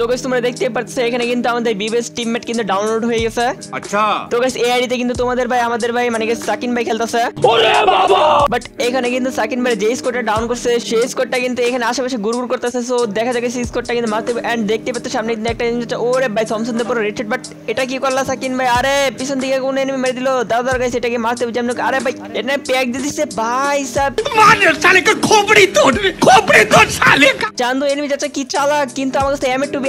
তো গাইস তোমরা দেখতে পাচ্ছ এখানে কিন্তু আমাদের বিবেস টিমমেট কিন্তু ডাউনলোড হয়ে গেছে আচ্ছা তো গাইস এই আইডিতে কিন্তু তোমাদের ভাই আমাদের ভাই মানে গাইস সাকিন ভাই খেলতেছে ওরে বাবা বাট এখানে কিন্তু সাকিন ভাই যে স্কোরটা ডাউন করছে সেই স্কোরটা কিন্তু এখানে আশেপাশে গুরগুর করতেছে সো দেখা যাচ্ছে সেই স্কোরটা কিন্তু মারতে এন্ড দেখতে পাচ্ছ সামনে কিন্তু একটা জিনিস ওরে ভাই সমসন দে পুরো রেটেড বাট এটা কি করলা সাকিন ভাই আরে পিছন থেকে কোন এনিমি মেরে দিল দাদার গাইস এটাকে মারতে যেমন আরে ভাই এটা প্যাক দিয়ে দিছে ভাই সাহেব মানে শালিকা খোপড়ি তোর খোপড়ি তোর শালিকা চান্দু এনিমি যাচ্ছে কি চালাক কিন্তু আমাদের কাছে এমএ টু বি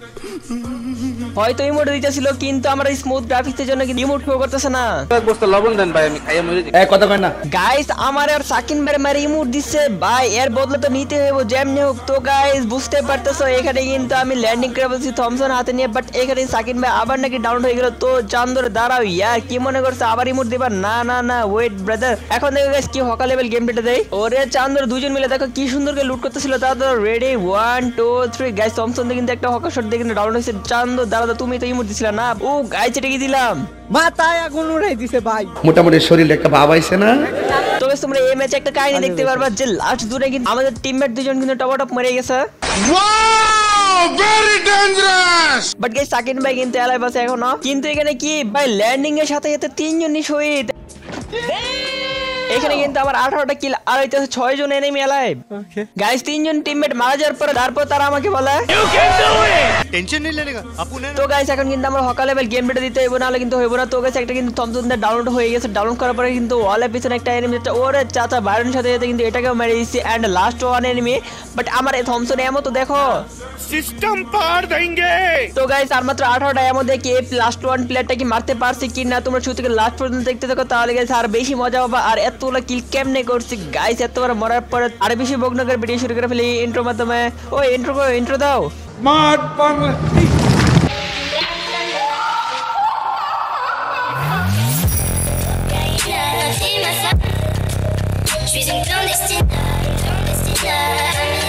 হয়তো ইমোট দিতেছিল কিন্তু আমরা স্মুথ গ্রাফিক্সের জন্য কিন্তু ইমোট শো করতেছে না এক বস্তা লবণ দেন ভাই আমি খাইয়া মরে যাই কথা কই না গাইস আমার আর সাকিন ভাই মারি ইমোট দিছে ভাই এর বদলে তো নিতে হইব যেমনি হোক তো গাইস বুঝতে পারতেছো এখানে কিন্তু আমি ল্যান্ডিং করে বলছি থমসন হাতে নিয়ে বাট এখানে সাকিন ভাই আবার নাকি ডাউন হয়ে গেল তো চান্দর দাঁড়াও ইয়ার কি মনে করছে আবার ইমোট দিবা না না না ওয়েট ব্রাদার এখন দেখো গাইস কি হকা লেভেল গেম প্লেটা দেই ওরে চান্দর দুজন মিলে দেখো কি সুন্দর করে লুট করতেছিল তা তো রেডি 1 2 3 গাইস থমসন কিন্তু একটা হকা শট দেখে এখানে ডাউনলোড হয়েছে চান্দ দাদা আগুন উড়াই ভাই মোটামুটি শরীরে এই ম্যাচে একটা কাহিনী দেখতে পারবা যে লাস্ট দূরে কিন্তু আমাদের টিমমেট দুজন কিন্তু টপ টপ মেরে গেছে বাট গাইস সাকিন ভাই কিন্তু এলাইভ আছে এখনো কিন্তু এখানে কি ভাই ল্যান্ডিং এর সাথে সাথে তিনজনই শহীদ এইখানে কিন্ত আবার 18টা কিল আরইতে আছে 6 জন এনিমি লাইভ गाइस 3 জন টিমমেট মারার পর তারপর তারামা কে বলা you can do it tension নি લેনেগা অপুনে তো गाइस এখন কিন্ত আমরা হকা লেভেল গেমপ্লে দিতে এবো নালে কিন্ত হইবো না তো गाइस একটা কিন্ত টম টমটা ডাউনলোড হয়ে গেছে ডাউনলোড করার পরে কিন্ত ওয়ালের পিছনে একটা এনিমিতে ওরে চাচা বাইরনের সাথে যেতে কিন্ত এটাকেও মেরে দিয়েছি and last one enemy but আমার থমসন এমন তো দেখো সিস্টেম পার देंगे तो गाइस আর মাত্র 8টা ডায়মন্ড দেখি এই लास्ट ওয়ান প্লেয়ারটাকে মারতে পারছি কিনা তোমরা শুরু থেকে লাস্ট পর্যন্ত দেখতে দেখো তাহলে गाइस আর বেশি মজা হবে আর এতগুলো কিল কেমনে করছি গাইস এতবার মরার পরে আর বেশি বগ্ন করে ভিডিও শুরু করে ফেলি ইন্ট্রোর মাধ্যমে ও ইন্ট্রো ইন্ট্রো দাও মাঠ Bangla Je suis une clandestine, clandestine.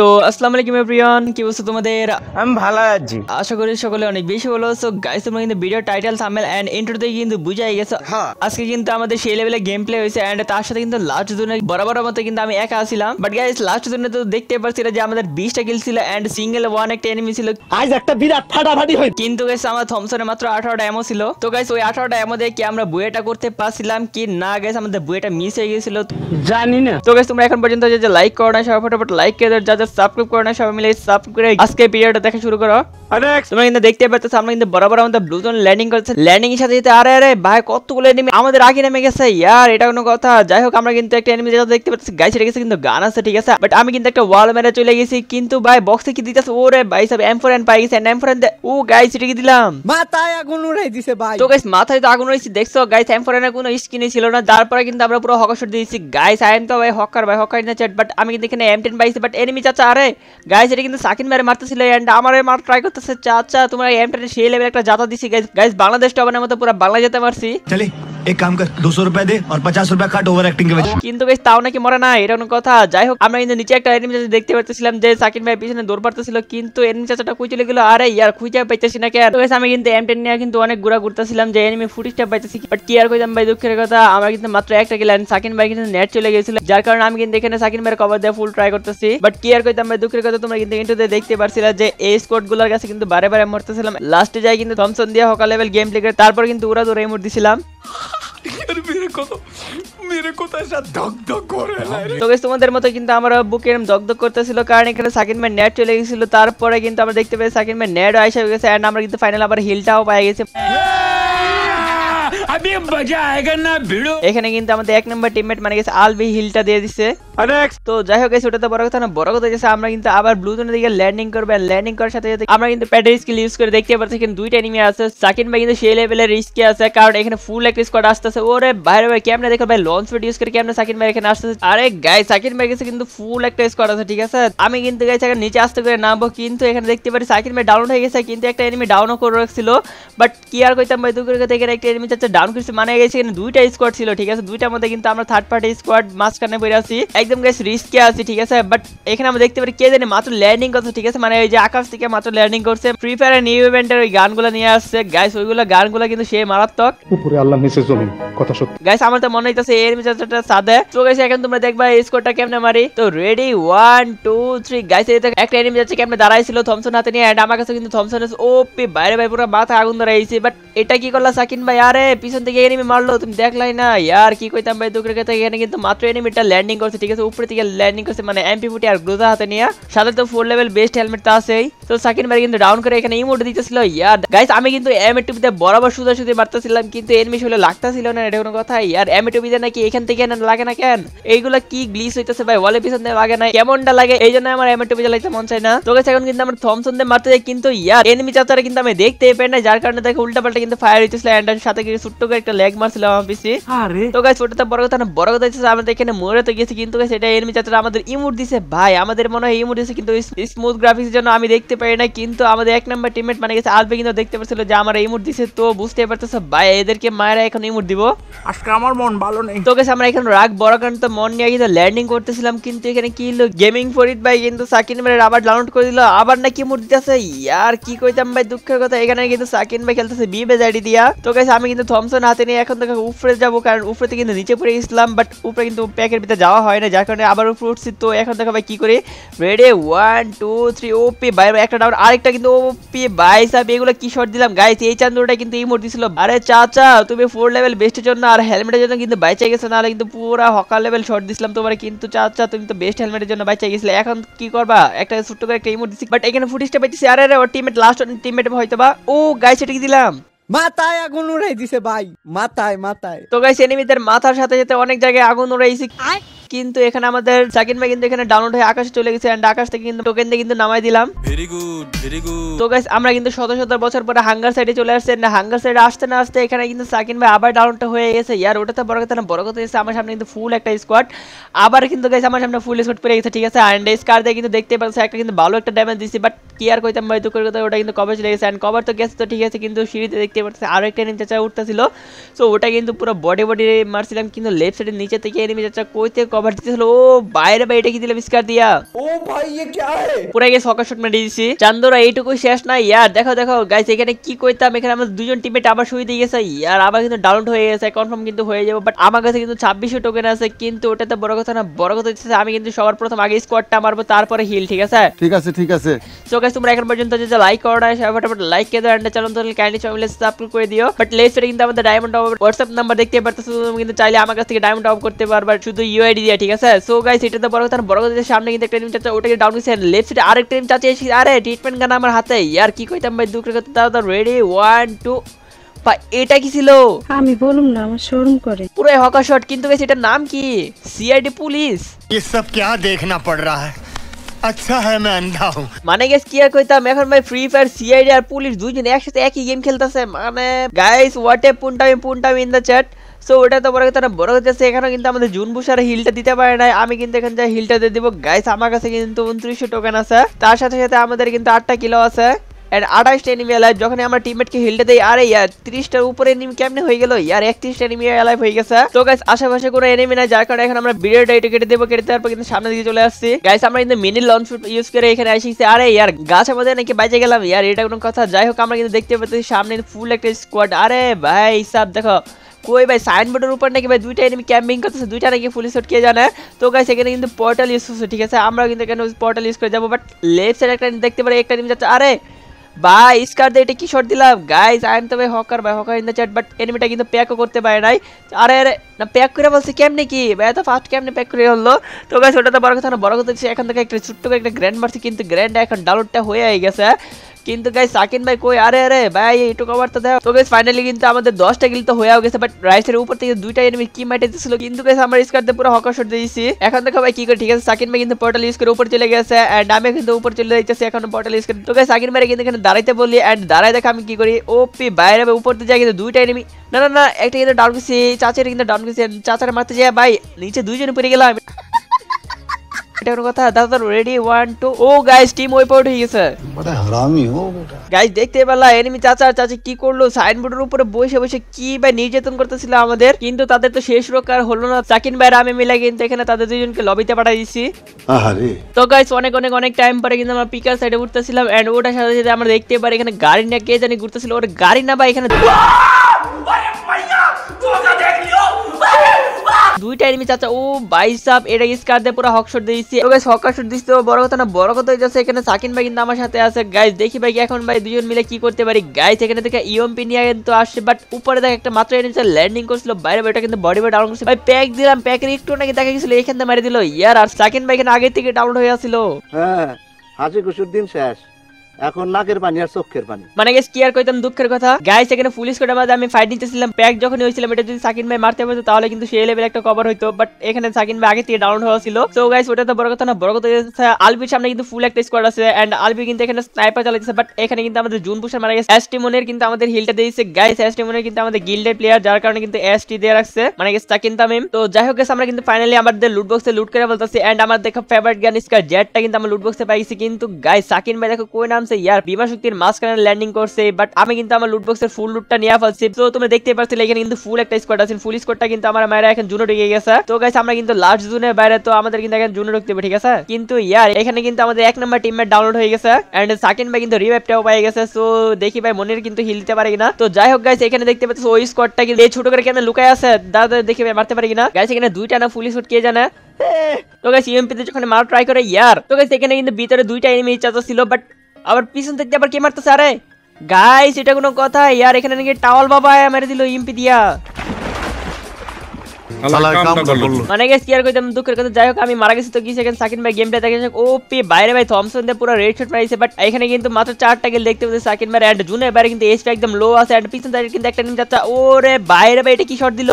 তো আসসালামু আলাইকুম এভরিওয়ান কি বলছো তোমাদের আমি ভালো আছি আশা করি সকলে অনেক বেশি ভালো আছো গাইস তোমরা কিন্তু video title thumbnail and intro দেখে কিন্তু বুঝাই গেছো হ্যাঁ। আজকে কিন্তু আমাদের সেই লেভেলে গেম প্লে হয়েছে এন্ড তার সাথে কিন্তু লাস্ট জোনে বরাবর মতো কিন্তু আমি একা আসছিলাম বাট গাইস লাস্ট জোনে তো দেখতে পারছিলা যে আমাদের 20টা কিল ছিল এন্ড সিঙ্গেল ওয়ান একটা এনিমি ছিল আজ একটা বিরাট ফাটাফাটি হই কিন্তু গাইস আমার থমসনে মাত্র 18টা এমো ছিল তো গাইস ওই 18টা এমো দিয়ে কি আমরা বুয়েটা করতে পারছিলাম কি না গাইস আমাদের বুয়েটা মিস হয়ে গিয়েছিল জানি না তো গাইস তোমরা এখন পর্যন্ত যে লাইক করো না সব ফটাফট লাইক করে দাও সাবস্ক্রাইব করে না সবাই মিলে সাবস্ক্রাইব করে আজকে ভিডিওটা দেখা শুরু করো তোমরা কিন্তু দেখতে পাচ্ছ আমরা কিন্তু বরাবর আমাদের ব্লু জোন ল্যান্ডিং করছে ল্যান্ডিং এর সাথে আরে আরে ভাই কতগুলো এনিমি আমাদের আগে নেমে গেছে ইয়ার এটা কোনো কথা যাই হোক আমরা কিন্তু একটা এনিমি যেটা দেখতে পাচ্ছি রেখেছে কিন্তু গান আছে ঠিক আছে বাট আমি কিন্তু একটা ওয়াল মেরে চলে গেছি কিন্তু ভাই বক্সে কি দিতেছে ওরে ভাই সব এম ফোর এন পাই গেছে এম ফোর এন ও গাই এটা কি দিলাম মাথায় আগুন উড়াই দিছে ভাই তো গাইস মাথায় তো আগুন উড়াইছে দেখছো গাইস এম ফোর এন কোনো স্কিনই ছিল না তারপরে কিন্তু আমরা পুরো হকার শট দিয়েছি গাইস আই এম তো ভাই হকার ভাই হকার না চ্যাট বাট আমি কিন্তু এখানে এম টেন পাইছি বাট এনিমি চাচা আরে গাইজ এটা কিন্তু সাকিন ভাইয়ের মারতেছিল অ্যান্ড আমার মার ট্রাই করতেছে চাচা তোমরা এমটা সেই লেভেল একটা জাতা দিছি গাইজ গাইজ বাংলাদেশ টবানের মতো পুরো বাংলা যেতে পারছি এক কাম কর দুশো রুপিয়া দে আর পঞ্চাশ রুপিয়া কাট ওভার অ্যাক্টিং কে কিন্তু বেশ তাও নাকি মরা না এরকম কথা যাই হোক আমরা কিন্তু নিচে একটা এনিমি দেখতে পাচ্ছিলাম যে সাকিন ভাই পিছনে দৌড় পারতেছিল কিন্তু এনিমি চাচাটা কই চলে গেল আরে ইয়ার খুঁজে পাইতেছি না কেন আমি কিন্তু এম10 নিয়ে কিন্তু অনেক ঘুরা ঘুরতেছিলাম যে এনিমি ফুটিসটা পাইতেছি বাট কি আর কইতাম ভাই দুঃখের কথা আমরা কিন্তু মাত্র একটা গেলেন সাকিন ভাই কিন্তু নেট চলে গিয়েছিল যার কারণে আমি কিন্তু এখানে সাকিন ভাইয়ের কভার দেয়া ফুল ট্রাই করতেছি বাট কি আর কইতাম ভাই দুঃখের কথা তোমরা কিন্তু ইনটু দেখতে পারছিলা যে এই স্কোয়াড গুলার কাছে কিন্তু বারে বারে মরতেছিলাম লাস্টে যাই কিন্তু থমসন দিয়া হকা লেভেল গেম প্লে করে তারপর কিন্তু উড়া দৌড়ে মর দিছিলাম মতো কিন্তু এরম করতেছিল কারণ এখানে নেট চলে তারপরে কিন্তু আমরা দেখতে পাই সাকিন নেট আসে গেছে আমরা কিন্তু ফাইনাল আবার হিলটাও পাই গেছি আবে মজা आएगा ना भिड़ो এখানে কিন্তু আমাদের এক নাম্বার টিমমেট মানে গেছে আলভি হিলটা দিয়ে দিতে নেক্সট তো যাই হোক গাইস ওটা তো বড় কথা না বড় কথা যেটা আমরা কিন্তু আবার ব্লু জোন এর দিকে ল্যান্ডিং করবে ল্যান্ডিং করার সাথে সাথে আমরা কিন্তু প্যাড রিস্ক ইউজ করে দেখতে পারি দেখেন দুইটা এনিমি আছে সাকিব মানে কিন্তু শে লেভেলে রিস্ক এসে আছে কারণ এখানে ফুল একটা স্কোয়াড আসতেছে ওরে ভাইরে ভাই ক্যামেরা দেখো ভাই লন্স উইথ ইউজ करके हमने সাকিব মেরে কিনা আছে আরে গাইস সাকিব মেরে গেছে কিন্তু ফুল একটা স্কোয়াড আছে ঠিক আছে আমি কিন্তু গাইস এখানে নিচে আসতে করে নামবো কিন্তু এখানে দেখতে পারি সাকিব মে ডাউন হয়ে গেছে কিন্তু একটা এনিমি ডাউন হয়ে রাখছিল বাট কেয়ার কইতাম ভাই দুগের থেকে একটা এনিমি ডাউন করছি মানে গেছে এখানে দুইটা স্কোয়াড ছিল ঠিক আছে দুইটার মধ্যে কিন্তু আমরা থার্ড পার্টি স্কোয়াড মাঝখানে পড়ে আছি একদম গেছে রিস্কে আছি ঠিক আছে বাট এখানে আমরা দেখতে পারি কে জানি মাত্র ল্যান্ডিং করছে ঠিক আছে মানে ওই যে আকাশ থেকে মাত্র ল্যান্ডিং করছে ফ্রি ফায়ার নিউ ইভেন্টের ওই গানগুলো নিয়ে আসছে গাইস ওইগুলো গানগুলো কিন্তু সে মারাত্মক উপরে আল্লাহ নিচে জমিন কথা সত্যি গাইস আমার তো মনে হইতাছে এর মিজাজটা সাদে তো গাইস এখন তোমরা দেখবা এই স্কোয়াডটা কেমনে মারি তো রেডি 1 2 3 গাইস এই দেখো একটা এনিমি যাচ্ছে কেমনে দাঁড়াইছিল থমসন হাতে নিয়ে এন্ড আমার কাছে কিন্তু থমসন ওপি বাইরে বাইরে পুরো মাথা আগুন ধরে আইছে বাট এটা কি করলা সাকিন ভাই আরে পিছন থেকে এনিমি মারলো তুমি দেখলাই না আর কি কইতাম ভাই দুকরে কথা এখানে কিন্তু মাত্র এনিমিটা ল্যান্ডিং করছে ঠিক আছে উপরে থেকে ল্যান্ডিং করছে মানে এমপি ফুটি আর গ্লোজা হাতে নিয়ে সাথে তো ফোর লেভেল বেস্ট হেলমেট তো আছেই তো সাকিন ভাই কিন্তু ডাউন করে এখানে ইমোট দিতেছিল ইয়ার গাইস আমি কিন্তু এম টুপিতে বরাবর সুদা সুদে মারতেছিলাম কিন্তু এনিমি শুলে লাগতেছিল না এটা কোনো কথা আর এম টুপিতে নাকি এখান থেকে না লাগে না কেন এইগুলা কি গ্লিচ হইতেছে ভাই ওয়ালে পিছন দিয়ে লাগে না কেমনটা লাগে এই জন্য আমার এম টুপিতে লাগতে মন চাই না তো গাইস এখন কিন্তু আমার থমসন দিয়ে মারতে যাই কিন্তু ইয়ার এনিমি চাচারা কিন্তু আমি দেখতে পাই না যার কারণে দেখে উল্টা পাল্টা কিন্তু ফায়ার হইতেছিল এন্ড সাথে কিছু ছোট্ট করে একটা লেগ মারছিল আমার পিছিয়ে আরে তো গাইস ওটা তো বড় কথা না বড় কথা হচ্ছে আমাদের এখানে মরে তো গেছি কিন্তু গাইস এটা এনিমি যাত্রা আমাদের ইমোট দিছে ভাই আমাদের মনে হয় ইমোট দিছে কিন্তু স্মুথ গ্রাফিক্স জন্য আমি দেখতে পাই না কিন্তু আমাদের এক নাম্বার টিমমেট মানে গেছে আলবে কিন্তু দেখতে পাচ্ছিল যে আমার ইমোট দিছে তো বুঝতে পারতেছ ভাই এদেরকে মায়েরা এখন ইমোট দিব আজকে আমার মন ভালো নেই তো গাইস আমরা এখন রাগ বড় কারণ তো মন নিয়ে কিন্তু ল্যান্ডিং করতেছিলাম কিন্তু এখানে কি হলো গেমিং ফরিদ ভাই কিন্তু সাকিন ভাই আবার ডাউনলোড করে দিল আবার নাকি ইমোট দিতেছে ইয়ার কি কইতাম ভাই দুঃখের কথা এখানে কিন্তু সাকিন ভাই খেলতেছে বিবে জাইডি দিয়া তো গাইস আমি কিন্তু থমসন হাতে নিয়ে এখন দেখো উপরে যাবো কারণ উপরেতে কিন্তু নিচে পড়ে গেছিলাম বাট উপরে কিন্তু প্যাকের ভিতরে যাওয়া হয় না যার কারণে আবার উপরে উঠছি তো এখন দেখো ভাই কী করে রেডে one two three OP by একটা ডাউন আরেকটা কিন্তু ওপি বাই সাহেব এগুলো কি শর্ট দিলাম গাইস এই চান্দুরটা কিন্তু এই মোট দিছিল আরে চাচা তুমি ফোর লেভেল বেস্টের জন্য আর হেলমেটের জন্য কিন্তু বাইচে গেছো নাহলে কিন্তু পুরো হকার লেভেল শর্ট দিছিলাম তোমার কিন্তু চাচা তুমি তো বেস্ট হেলমেটের জন্য বাইচে গেছিলে এখন কি করবা একটা ছোট্ট করে একটা ইমোট দিচ্ছি বাট এখানে ফুটেজটা পাইছি আরে ওর টিমমেট লাস্ট টিমমেট হয়তো বা ও গাইস এটা কি দিলাম মাথায় আগুন উড়াই দিছে ভাই মাথায় মাথায় তো গাইছে এনিমিদের মাথার সাথে সাথে অনেক জায়গায় আগুন উড়াইছি কিন্তু এখানে আমাদের সেকেন্ড ভাই কিন্তু এখানে ডাউনলোড হয়ে আকাশে চলে গেছে অ্যান্ড আকাশ থেকে কিন্তু টোকেন দিয়ে কিন্তু নামাই দিলাম ভেরি গুড ভেরি গুড তো গাইস আমরা কিন্তু শত শত বছর পরে হাঙ্গার সাইডে চলে আসছে না হাঙ্গার সাইডে আসতে না আসতে এখানে কিন্তু সাকিন ভাই আবার ডাউনলোড হয়ে গেছে ইয়ার ওটা তো বড় কথা না বড় কথা এসে আমার সামনে কিন্তু ফুল একটা স্কোয়াড আবার কিন্তু গাইস আমার সামনে ফুল স্কোয়াড পেয়ে গেছে ঠিক আছে অ্যান্ড এই স্কার দিয়ে কিন্তু দেখতে পাচ্ছি একটা কিন্তু ভালো একটা ড্যামেজ দিছি বাট কি আর কইতাম ভাই দুঃখের কথা ওটা কিন্তু কভার চলে গেছে অ্যান্ড কভার তো গেছে তো ঠিক আছে কিন্তু সিঁড়িতে দেখতে পাচ্ছি আর একটা এনিমি চাচা উঠতেছিল সো ওটা কিন্তু পুরো বডি বডি মারছিলাম কিন্তু লেফট সাইডের নিচে থেকে এনিমি চাচা কইতে কভার কভার দিতে ও বাইরে বাইরে কি দিলে মিস কর দিয়া ও ভাই ये क्या है পুরো গেছে হকার শট মেরে দিয়েছি চান্দরা এইটুকুই শেষ না ইয়ার দেখো দেখো গাইস এখানে কি কইতাম এখানে আমাদের দুজন টিমেট আবার শুয়ে দিয়ে গেছে ইয়ার আবার কিন্তু ডাউন হয়ে গেছে কনফার্ম কিন্তু হয়ে যাবে বাট আমার কাছে কিন্তু ছাব্বিশশো টোকেন আছে কিন্তু ওটাতে বড় কথা না বড় কথা হচ্ছে আমি কিন্তু সবার প্রথম আগে স্কোয়াডটা মারবো তারপরে হিল ঠিক আছে ঠিক আছে ঠিক আছে সো গাইস তোমরা এখন পর্যন্ত যে লাইক করো না সবাই ফটাফট লাইক করে দাও এন্ড চ্যানেল কাইন্ডলি চ্যানেলে সাবস্ক্রাইব করে দিও বাট লেটস কিন্তু আমাদের ডায়মন্ড হোয়াটসঅ্যাপ নাম্বার দেখতে পারতেছো তুমি কিন্তু চাইলে আমার কাছ থেকে ডায়মন্ড অফ করতে পারবা শুধু ইউআইডি দিয়েছে ঠিক আছে সো গাইস এটা তো বড় কথা বড় কথা সামনে কিন্তু একটা টিম চাচ্ছে ওটাকে ডাউন করছে লেফট সাইডে আরেকটা টিম চাচ্ছে আরে ট্রিটমেন্ট গান আমার হাতে ইয়ার কি কইতাম ভাই দুঃখ করতে দাও রেডি ওয়ান টু বা এটা কি ছিল আমি বলুম না আমার শোরুম করে পুরো হকা শট কিন্তু গাইস এটা নাম কি সিআইডি পুলিশ ये सब क्या देखना पड़ रहा है আচ্ছা হ্যাঁ আমি আন্ধা হুম মানে গেস কি আর কইতাম এখন ভাই ফ্রি ফায়ার সিআইডি আর পুলিশ দুইজন একসাথে একই গেম খেলতেছে মানে guys what a pun time pun time in the chat so ওটা তো বড় না বড় কথা এখানে কিন্তু আমাদের জুন বুসার হিলটা দিতে পারে না আমি কিন্তু এখানে যা হিলটা দিয়ে দিব গাইস আমার কাছে কিন্তু উনত্রিশশো টোকেন আছে তার সাথে সাথে আমাদের কিন্তু আটটা কিলো আছে অ্যান্ড আঠাশটা এনিমি এলাই যখন আমরা টিমমেটকে হিলটা দেয় আরে ইয়ার ত্রিশটার উপরে এনিমি কেমনে হয়ে গেল ইয়ার একত্রিশটা এনিমি অ্যালাইভ হয়ে গেছে তো গাইস আশেপাশে কোনো এনিমি নাই যার কারণে এখন আমরা বিরিয়ানি এটা কেটে দেবো কেটে দেওয়ার পর কিন্তু সামনে দিকে চলে আসছি গাইস আমরা কিন্তু মিনি লঞ্চ ইউজ করে এখানে আসছি আরে ইয়ার গাছের মধ্যে নাকি বাজে গেলাম ইয়ার এটা কোনো কথা যাই হোক আমরা কিন্তু দেখতে পাচ্ছি সামনে ফুল একটা স্কোয়াড আরে ভাই সাব দেখো কোই ভাই সাইন বডর উপর নাকি ভাই দুইটা এনিমি ক্যাম্পিং করছে তো দুইটাটাকে ফুলি শট किया जाना है तो guys again in the portal use so ठीक है सर আমরা কিন্তু কেন পোর্টাল ইউজ করে যাব বাট লেফট সিলেক্ট করে দেখতে পারে একটা টিম যাচ্ছে আরে ভাই ইসকার দে এটা কি শট দিলাম गाइस आई एम तो भाई हकर भाई hacker in the chat but एनिमीটাকে কিন্তু पैक করতে ভাই নাই আরে আরে না पैक কইরা বলছি কেন নাকি ভাই তো ফাস্ট কেমনে पैक করে হলো তো गाइस ওটা তো বড় কথা না বড় কথাছি এখন থেকে একটা চুপ করে একটা গ্র্যান্ড মার্সি কিন্তু গ্র্যান্ড আইকন ডাউনলোডটা হয়েই এসে হ্যাঁ কিন্তু গাই সাকিন ভাই কই আরে আরে ভাই এইটু কভার তো দাও তো গাইস ফাইনালি কিন্তু আমাদের দশটা গিল তো হয়ে গেছে বাট রাইসের উপর থেকে দুইটা এনিমি কি মাইটে দিছিল কিন্তু গাইস আমার স্কোয়াডে পুরো হকার শট দিয়েছি এখন দেখো ভাই কি করে ঠিক আছে সাকিন ভাই কিন্তু পোর্টাল ইউজ করে উপর চলে গেছে এন্ড আমি কিন্তু উপর চলে যাইতেছি এখন পোর্টাল ইউজ করে তো গাইস সাকিন ভাই কিন্তু এখানে দাঁড়াইতে বলি এন্ড দাঁড়াই দেখো আমি কি করি ওপি বাইরে উপর দিয়ে যাই কিন্তু দুইটা এনিমি না না না একটা কিন্তু ডাউন করছি চাচার কিন্তু ডাউন করছি চাচার মারতে যায় ভাই নিচে দুইজন পড়ে গেলাম खटेर को था दादा रेडी 1 ও গাইস টিম ওয়াইপ আউট হয়ে গেছে গাইস দেখতে পেলা এনিমি চাচা আর চাচি কি করলো সাইনবোর্ডের উপরে বসে বসে কি ভাই নির্যাতন করতেছিল আমাদের কিন্তু তাদের তো শেষ রক্ষার হলো না চাকিন ভাই আমি মিলে কিন্তু এখানে তাদের দুজনকে লবিতে পাঠাই দিয়েছি তো গাইস অনেক অনেক অনেক টাইম পরে কিন্তু আমরা পিকার সাইডে উঠতেছিলাম এন্ড ওটার সাথে সাথে আমরা দেখতে পারি এখানে গাড়ি না কে জানি ঘুরতেছিল ওর গাড়ি না ভাই এখানে আরে মাইয়া তোমরা দেখ দুইটা এনিমি চাচা ও বাইশ সাপ এটা স্কার দিয়ে পুরো হকশট দিয়েছি ও গাইস হকশট দিচ্ছি বড় কথা না বড় কথা যাচ্ছে এখানে সাকিন ভাই কিন্তু আমার সাথে আছে গাইস দেখি ভাই এখন ভাই দুজন মিলে কি করতে পারি গাইস এখানে দেখে ইএমপি e নিয়ে কিন্তু আসছে বাট উপরে দেখে একটা মাত্র এনিমি ল্যান্ডিং করছিল বাইরে বাইরে কিন্তু বডি বাই ডাউন করছে ভাই প্যাক দিলাম প্যাকের একটু নাকি দেখা গেছিল এখান থেকে মারি দিল ইয়ার আর সাকিন ভাই এখানে আগে থেকে ডাউন হয়ে আসছিল হ্যাঁ হাজি কুসুর দিন শেষ এখন নাকের পানি আর চোখের পানি মানে কি আর কইতাম দুঃখের কথা গাইস এখানে পুলিশ মাঝে আমি ফাইট নিতেছিলাম প্যাক যখন হয়েছিলাম এটা যদি সাকিন ভাই মারতে পারতো তাহলে কিন্তু সেই লেভেল একটা কভার হইতো বাট এখানে সাকিন ভাই আগে থেকে ডাউন হওয়া ছিল সো গাইস ওটা তো বড় কথা না বড় কথা আলবির সামনে কিন্তু ফুল একটা স্কোয়াড আছে আলবি কিন্তু এখানে স্নাইপার চালাইছে বাট এখানে কিন্তু আমাদের জুন পুষার মারা গেছে কিন্তু আমাদের হিলটা দিয়েছে গাইস কিন্তু আমাদের গিল্ডের প্লেয়ার যার কারণে কিন্তু এস টি দিয়ে রাখছে মানে গেস সাকিন তামিম তো যাই হোক আমরা কিন্তু ফাইনালি আমাদের লুট বক্সে লুট করে বলতেছি এন্ড আমার দেখা ফেভারিট গান স্কার জেটটা কিন্তু আমরা লুট বক্সে পাইছি কিন্তু গাইস সাকিন ভাই দেখো কোই না नाम से यार बीमा शक्ति मास्क लैंडिंग करते बट हमें क्योंकि हमारे लुटबक्सर फुल लुटा नहीं फलसे तो तुम्हें देखते लेकिन फुल एक स्कोट आज फुल स्कोट क्योंकि हमारे मैं एक जुनो डे गए तो गैस हमारे क्योंकि लास्ट जुने बारे तो जुनो डुकते ठीक है क्योंकि यार एखे क्या एक नम्बर टीम मेट डाउनलोड हो गए एंड सेकेंड भाई क्योंकि रिवैप टाओ पाए गए सो देखी भाई मनिर क्योंकि हिलते पर तो जैक गैस एखे देखते ओ स्कोट तो छोटो करके लुकाय आसे दादा देखिए भाई मारते परिना गैस एखे दुईट ना फुल स्कोट क्या जाए तो गैस इम पी जो मार ट्राई करे यार तो गैस एखे क्योंकि भेतरे दुईट एनिमी चाचा बट আবার পিছন থেকে আবার কে মারতেছে আরে গাইস এটা কোনো কথা ইয়ার এখানে নাকি টাওয়াল বাবা মেরে দিল ইমপি দিয়া মানে দুঃখের যাই হোক আমি মারা গেছি সাকিন ভাই ও পে বাইরে ভাই দিয়ে রেড বাট এখানে কিন্তু মাত্র দেখতে সাকিন ভাই বাইরে কিন্তু একদম লো আছে কিন্তু একটা ওরে বাইরে এটা কি শর্ট দিল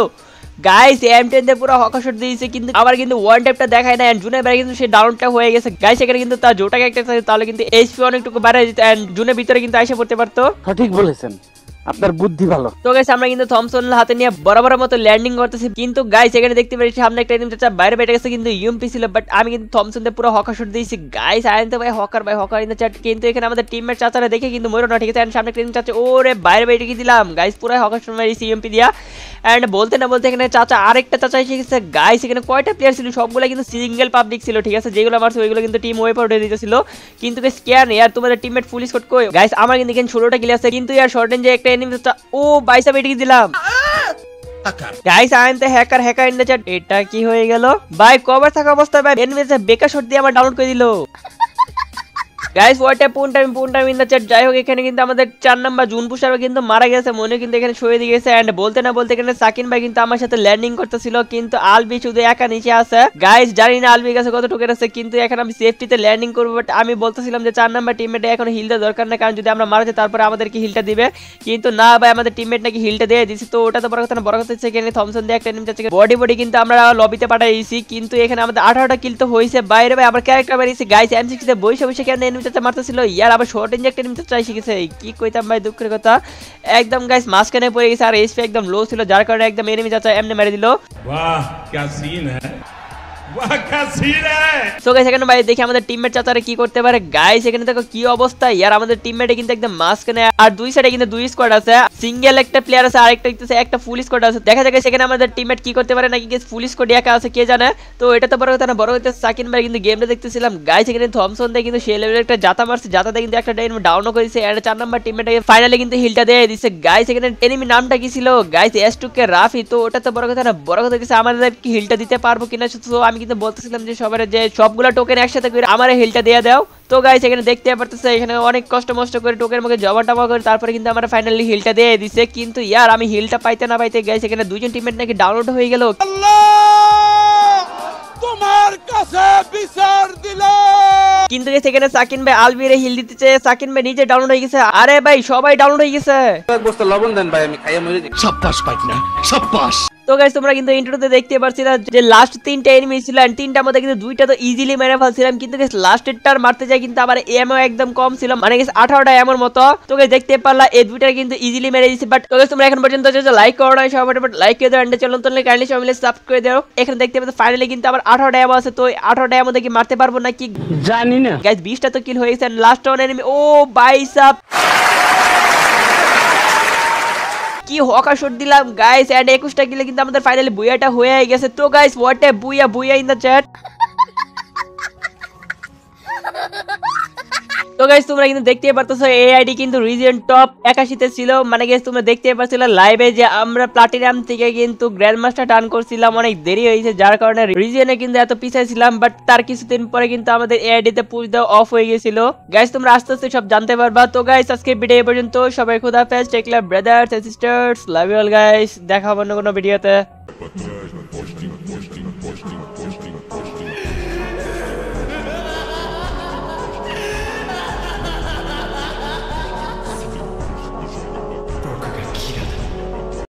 গাইস এম টেনতে পুরো হকা দিয়েছে কিন্তু আবার কিন্তু ওয়ান ট্যাপটা দেখায় না এন্ড জুনের কিন্তু সেই ডাউনটা হয়ে গেছে গাইস এখানে কিন্তু তার জোটাকে একটা তাহলে কিন্তু এইচপি অনেকটুকু বাড়ায় যেত এন্ড জুনের ভিতরে কিন্তু আইসা পড়তে পারতো সঠিক বলেছেন আপনার বুদ্ধি ভালো তো গাইস আমরা কিন্তু থমসন হাতে নিয়ে বরাবর মতো ল্যান্ডিং করতেছি কিন্তু গাইস এখানে দেখতে পাচ্ছি সামনে একটা এনিমি চাচা বাইরে বেটে গেছে কিন্তু ইউএমপি ছিল বাট আমি কিন্তু থমসন দিয়ে পুরো হকার শট দিয়েছি গাইস আয়ন্ত ভাই হকার ভাই হকার ইন চ্যাট কিন্তু এখানে আমাদের টিমের চাচারা দেখে কিন্তু ময়ূর না ঠিক আছে এন্ড সামনে একটা চাচা ওরে বাইরে বেটে কি দিলাম গাইস পুরো হকার শট মারিছি ইউএমপি দিয়া এন্ড বলতে না বলতে এখানে চাচা আরেকটা চাচা এসে গেছে গাইস এখানে কয়টা প্লেয়ার ছিল সবগুলো কিন্তু সিঙ্গেল পাবলিক ছিল ঠিক আছে যেগুলো মারছে ওইগুলো কিন্তু টিম ওয়েপ হয়ে দিতেছিল কিন্তু গাইস কেয়ার ইয়ার তোমাদের টিমমেট ফুল স্কট কই গাইস আমার কিন্তু এখানে ষোলোটা কিলে আছে কিন্তু ইয়ার শর্ট রেঞ্জে একটা এনিমিটা ও বাইসা বেটিকে দিলাম guys I am hacker hacker in the chat এটা কি হয়ে গেল ভাই কভার থাকা অবস্থায় ভাই এনিমিটা বেকার শট দিয়ে আমার ডাউনলোড করে দিলো guys what a pun time pun time in the chat যাই হোক এখানে কিন্তু আমাদের চার নাম্বার জুন সাহেব কিন্তু মারা গেছে মনে কিন্তু এখানে শুয়ে দিয়ে গেছে এন্ড বলতে না বলতে এখানে সাকিন ভাই কিন্তু আমার সাথে ল্যান্ডিং করতেছিল কিন্তু আলবি শুধু একা নিচে আছে গাইস জানি না আলবি কাছে কত ঠুকে আছে কিন্তু এখন আমি সেফটিতে ল্যান্ডিং করবো বাট আমি বলতেছিলাম যে চার নাম্বার টিমমেট এখন হিলটা দরকার না কারণ যদি আমরা মারা যাই তারপরে আমাদেরকে হিলটা দিবে কিন্তু না ভাই আমাদের টিমমেট নাকি হিলটা দিয়ে দিছি তো ওটা তো বড় কথা না বড় কথা হচ্ছে এখানে থমসন দিয়ে একটা নিম চাচ্ছে বডি বডি কিন্তু আমরা লবিতে পাঠাইছি কিন্তু এখানে আমাদের আঠারোটা কিল তো হয়েছে বাইরে ভাই আমার ক্যারেক্টার বাড়িয়েছি গাইস এম সিক্সতে বসে বসে কেন এনিমি মারতেছিল ইয়ার আবার শর্ট রেঞ্জে নিতে চাই শিখেছে কি কইতাম ভাই দুঃখের কথা একদম গাইস মাঝখানে পড়ে গেছে আর এসপি একদম লো ছিল যার কারণে একদম এনিমি চাচা এমনি মেরে দিল বাহ কি সিন হ্যায় সো কিন্তু একদম মাঝখানে কিন্তু একটা প্লেয়ার আছে একটা ফুল স্কোয়াড আছে দেখা যাক সেখানে কিন্তু হিলটা দিয়ে দিছে গাইস এখানে এনিমি নামটা কি ছিল guys S two K Rafi তো ওটা তো বড় কথা বড় কথা আমাদের হিলটা দিতে পারবো কিনা তো আমি কিন্তু বলতেছিলাম যে সবার যে সবগুলো টোকেন একসাথে করে আমার হিলটা দিয়ে দাও তো গাইস এখানে দেখতে পারতেছে এখানে অনেক কষ্ট মষ্ট করে টোকের মুখে জবা টমা করে তারপরে কিন্তু আমার ফাইনালি হিলটা দিয়ে দিছে কিন্তু ইয়ার আমি হিলটা পাইতে না পাইতে গাইস এখানে দুজন টিমমেট নাকি ডাউনলোড হয়ে গেল কিন্তু সেখানে সাকিন ভাই আলবিরে হিল দিতে চেয়ে সাকিন ভাই নিজে ডাউনলোড হয়ে গেছে আরে ভাই সবাই ডাউনলোড হয়ে গেছে এক বস্তা লবণ দেন ভাই আমি খাইয়া মরে যাই সব পাস পাইক না সব পাস তো গাইজ তোমরা কিন্তু ইন্টারভিউতে দেখতে পারছিলাম যে লাস্ট তিনটা এনিমি ছিল তিনটার মধ্যে কিন্তু দুইটা তো ইজিলি মেরে ফেলছিলাম কিন্তু লাস্ট লাস্টেরটার মারতে যাই কিন্তু আমার এমও একদম কম ছিল মানে গেছ আঠারোটা এমন মতো তো গেছ দেখতে পারলা এই দুইটা কিন্তু ইজিলি মেরে দিছি বাট তো তোমরা এখন পর্যন্ত লাইক করো না সবাই লাইক করে দেওয়া চলো তো কাইন্ডলি সবাই মিলে সাবস্ক্রাইব করে দেও এখানে দেখতে পাচ্ছ ফাইনালি কিন্তু আমার আঠারো এম আছে তো আঠারো ড্যাম মধ্যে কি মারতে পারবো নাকি জানি না গাইজ বিশটা তো কিল হয়ে গেছে লাস্ট ওয়ান এনিমি ও বাইসাপ কি হকা শট দিলাম গাইস অ্যান্ড একুশটা কিলে কিন্তু আমাদের ফাইনালি বুয়াটা হয়ে গেছে তো guys what a booyah booyah in the chat তো গাইজ তোমরা কিন্তু দেখতে পারতেছো এই আইডি কিন্তু রিজন টপ একাশিতে ছিল মানে গাইজ তোমরা দেখতে পারছিলে লাইভে যে আমরা প্লাটিনাম থেকে কিন্তু গ্র্যান্ড মাস্টার টার্ন করছিলাম অনেক দেরি হয়েছে যার কারণে রিজিয়নে কিন্তু এত পিছিয়ে ছিলাম বাট তার কিছুদিন পরে কিন্তু আমাদের এই আইডিতে পুজ দেওয়া অফ হয়ে গেছিল গাইজ তোমরা আস্তে আস্তে সব জানতে পারবা তো গাইজ আজকে ভিডিও পর্যন্ত সবাই খুদা ফেস টেকলা brothers sisters love you all guys দেখা হবে অন্য কোনো ভিডিওতে